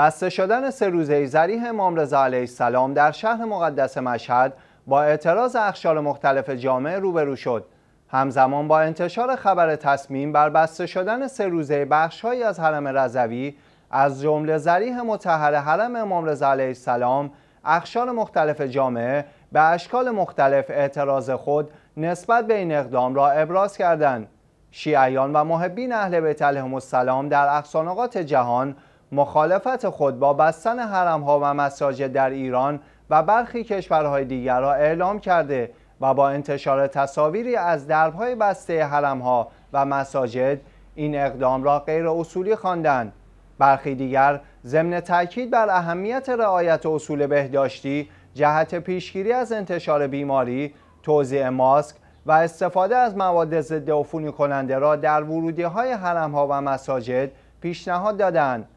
بسته شدن سه روزه زریح امام رضا علیه السلام در شهر مقدس مشهد با اعتراض اخشار مختلف جامعه روبرو شد همزمان با انتشار خبر تصمیم بر بسته شدن سه روزه بخشهایی از حرم رضوی از جمله زریح متحر حرم امام رضا علیه السلام اخشار مختلف جامعه به اشکال مختلف اعتراض خود نسبت به این اقدام را ابراز کردند شیعیان و محبین اهل بیت علیهم السلام در اقصانقات جهان مخالفت خود با بستن ها و مساجد در ایران و برخی کشورهای دیگر را اعلام کرده و با انتشار تصاویری از دربهای بسته ها و مساجد این اقدام را غیر اصولی خواندند برخی دیگر ضمن تاکید بر اهمیت رعایت اصول بهداشتی جهت پیشگیری از انتشار بیماری توزیع ماسک و استفاده از مواد ضد عفونی کننده را در ورودی های حرم ها و مساجد پیشنهاد دادند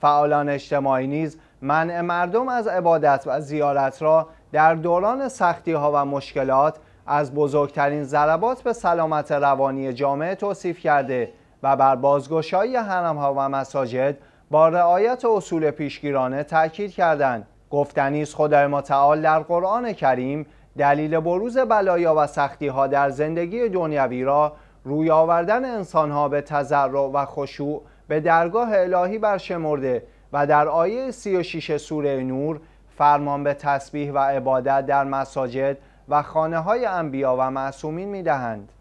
فعالان اجتماعی نیز منع مردم از عبادت و زیارت را در دوران سختی ها و مشکلات از بزرگترین ضربات به سلامت روانی جامعه توصیف کرده و بر بازگشایی حرم ها و مساجد با رعایت اصول پیشگیرانه تاکید کردند گفتنی است خدای متعال در قرآن کریم دلیل بروز بلایا و سختی ها در زندگی دنیوی را روی آوردن انسان ها به تضرع و خشوع به درگاه الهی برشمرده و در آیه 36 سوره نور فرمان به تسبیح و عبادت در مساجد و خانه های انبیا و معصومین می دهند.